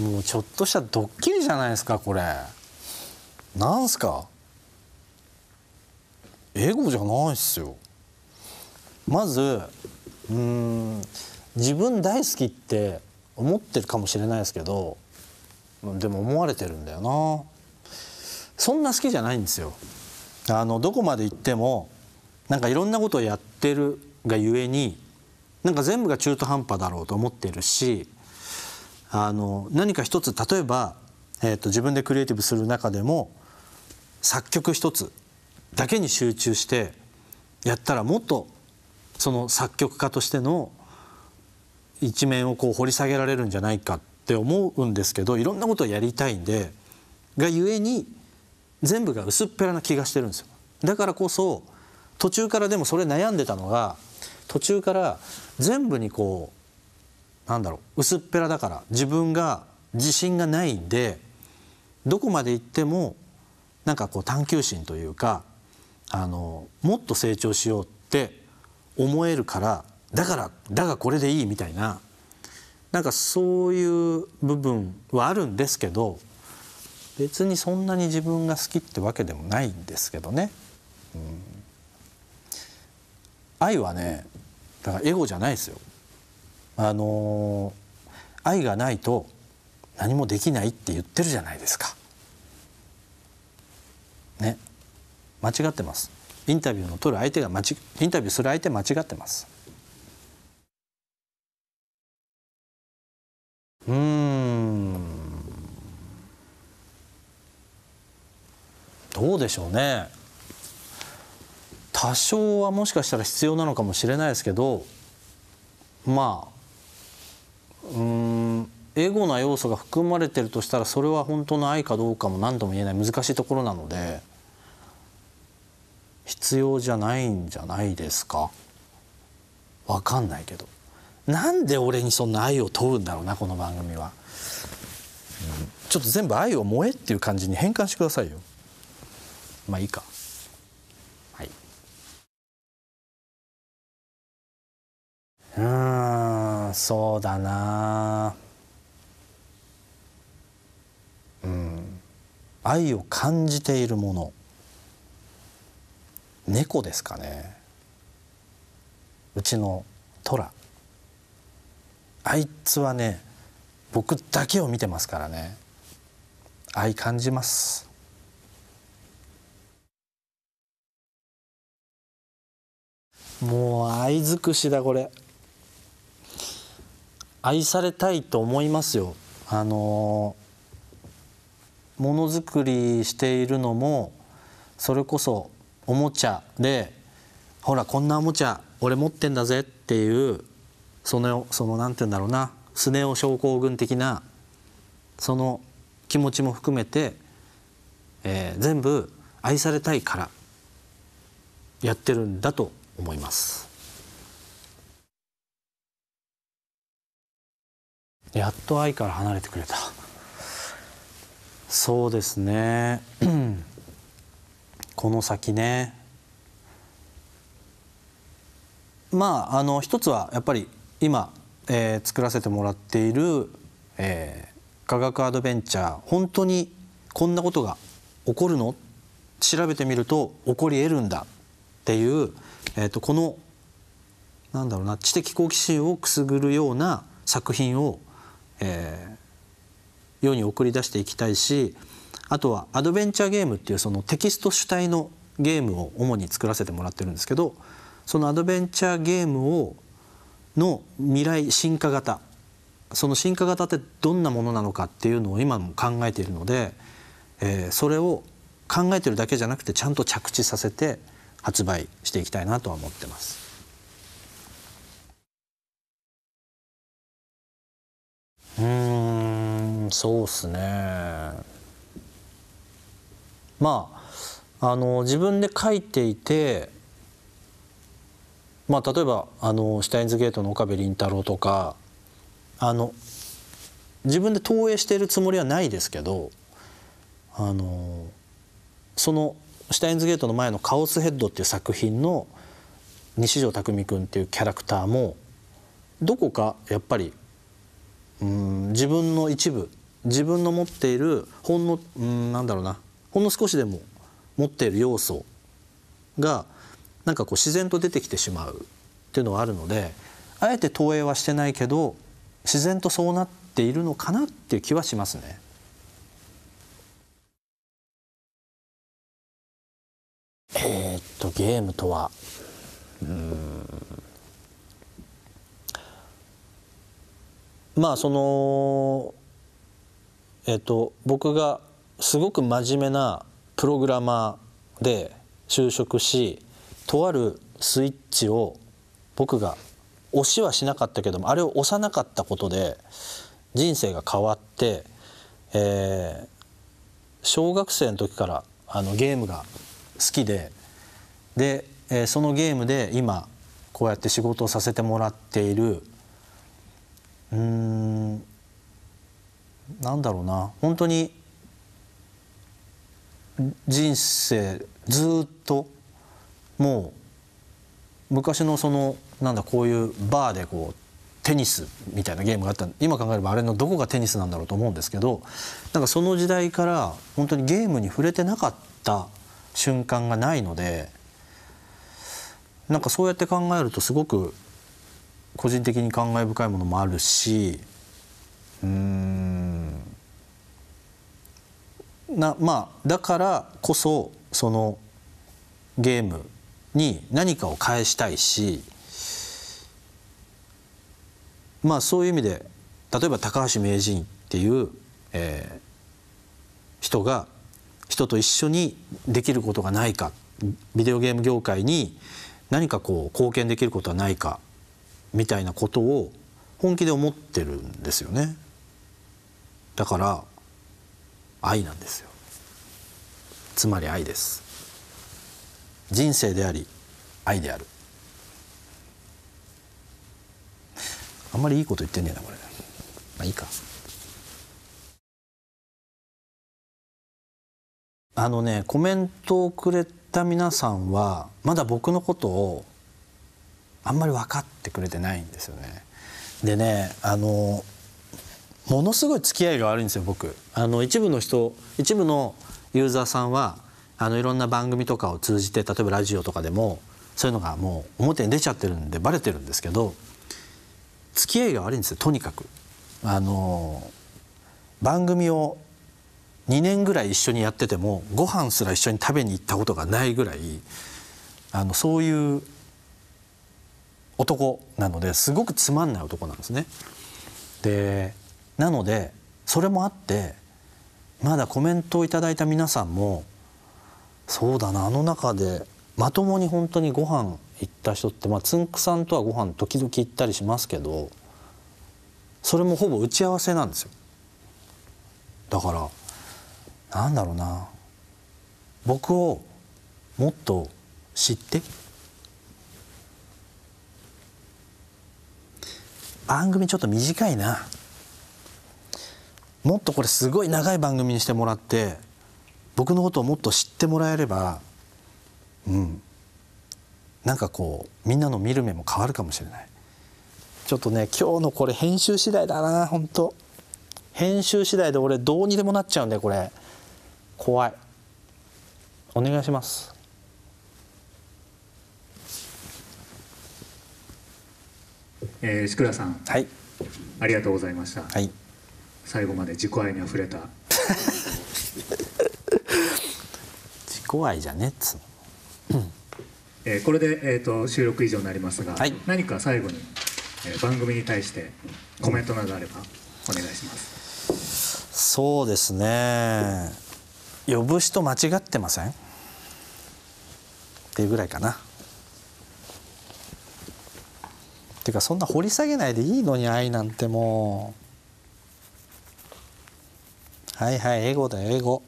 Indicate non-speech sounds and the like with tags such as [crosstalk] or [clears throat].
もうちょっとしたドッキリじゃないですかこれなんすかエゴじゃないっすよまずうん自分大好きって思ってるかもしれないですけどでも思われてるんだよなそんな好きじゃないんですよあのどこまで行ってもなんかいろんなことをやってるがゆえになんか全部が中途半端だろうと思ってるしあの何か一つ例えば、えーと、自分でクリエイティブする中でも作曲一つだけに集中してやったらもっとその作曲家としての一面をこう掘り下げられるんじゃないかって思うんですけどいろんなことをやりたいんでがゆえに全部が薄っぺらな気がしてるんですよ。だからこそ途中からでもそれ悩んでたのが途中から全部にこうなんだろう薄っぺらだから自分が自信がないんでどこまで行ってもなんかこう探求心というかあのもっと成長しようって思えるからだからだがこれでいいみたいななんかそういう部分はあるんですけど別にそんなに自分が好きってわけでもないんですけどね。うん、愛はねだからエゴじゃないですよあの愛がないと何もできないって言ってるじゃないですか。ね間違ってます。インタビューの取る相手が間違インタビューする相手間違ってます。うんどうでしょうね多少はもしかしたら必要なのかもしれないですけどまあエゴな要素が含まれてるとしたらそれは本当の愛かどうかも何とも言えない難しいところなので必要じゃないんじゃないですか分かんないけどなんで俺にそんな愛を問うんだろうなこの番組は、うん、ちょっと全部「愛を燃え」っていう感じに変換してくださいよまあいいかはいうんそうだな愛を感じているもの猫ですかねうちのトラあいつはね僕だけを見てますからね愛感じますもう愛尽くしだこれ愛されたいと思いますよあのものづくりしているのもそれこそおもちゃでほらこんなおもちゃ俺持ってんだぜっていうそのそのなんて言うんだろうなスネ夫症候群的なその気持ちも含めて、えー、全部愛されたいからやってるんだと思います。やっと愛から離れてくれた。そうですね [clears throat] この先ねまああの一つはやっぱり今、えー、作らせてもらっている、えー、科学アドベンチャー本当にこんなことが起こるの調べてみると起こり得るんだっていう、えーと、このなんだろうな知的好奇心をくすぐるような作品を、えー、世に送り出していきたいしあとはアドベンチャーゲームっていうそのテキスト主体のゲームを主に作らせてもらってるんですけどそのアドベンチャーゲームをの未来進化型その進化型ってどんなものなのかっていうのを今も考えているので、えー、それを考えてるだけじゃなくてちゃんと着地させて発売していきたいなとは思ってます。そうっすねまああの自分で書いていてまあ例えばあのシュタインズゲートの岡部倫太郎とかあの自分で投影しているつもりはないですけどあのそのシュタインズゲートの前の「カオスヘッド」っていう作品の西条匠君っていうキャラクターもどこかやっぱりうん自分の一部自分の持っているほんのうんなんだろうなほんの少しでも持っている要素がなんかこう自然と出てきてしまうっていうのはあるのであえて投影はしてないけど自然とそうなっているのかなっていう気はしますね。えー、っとゲームとはうんまあそのえっと、僕がすごく真面目なプログラマーで就職しとあるスイッチを僕が押しはしなかったけどもあれを押さなかったことで人生が変わって、えー、小学生の時からあのゲームが好きでで、えー、そのゲームで今こうやって仕事をさせてもらっているうんなんだろうな本当に人生ずっともう昔のそのなんだこういうバーでこうテニスみたいなゲームがあった今考えればあれのどこがテニスなんだろうと思うんですけどなんかその時代から本当にゲームに触れてなかった瞬間がないのでなんかそうやって考えるとすごく個人的に感慨深いものもあるしうんなまあだからこそそのゲームに何かを返したいしまあそういう意味で例えば高橋名人っていう、えー、人が人と一緒にできることがないかビデオゲーム業界に何かこう貢献できることはないかみたいなことを本気で思ってるんですよね。だから愛なんですよつまり愛です人生であり愛であるあんまりいいこと言ってねえなこれまあいいかあのねコメントをくれた皆さんはまだ僕のことをあんまり分かってくれてないんですよねでねあのものすごい付き合いが悪いんですよ僕あの一部の人一部のユーザーさんはあのいろんな番組とかを通じて例えばラジオとかでもそういうのがもう表に出ちゃってるんでバレてるんですけど付き合いが悪いんですよとにかく。あの番組を2年ぐらい一緒にやっててもご飯すら一緒に食べに行ったことがないぐらいあのそういう男なのですごくつまんない男なんですね。でなのでそれもあってまだコメントを頂いた皆さんもそうだなあの中でまともに本当にご飯行った人ってまあつんくさんとはご飯時々行ったりしますけどそれもほぼ打ち合わせなんですよだからなんだろうな僕をもっと知って番組ちょっと短いな。もっとこれすごい長い番組にしてもらって僕のことをもっと知ってもらえればうんなんかこうみんなの見る目も変わるかもしれないちょっとね今日のこれ編集次第だな本当編集次第で俺どうにでもなっちゃうんだよこれ怖いお願いしますえー、志倉さん、はい、ありがとうございました。はい最後まで自己愛にあふれた [laughs] 自己愛じゃねっつう、の。[coughs] えー、これで、えーと、収録以上になりますが、はい、何か最後に、えー、番組に対してコメントなどあればお願いしますそうですね呼ぶ人間違ってませんっていうぐらいかなっていうかそんな掘り下げないでいいのに愛なんてもう。はいはい英語だよ英語。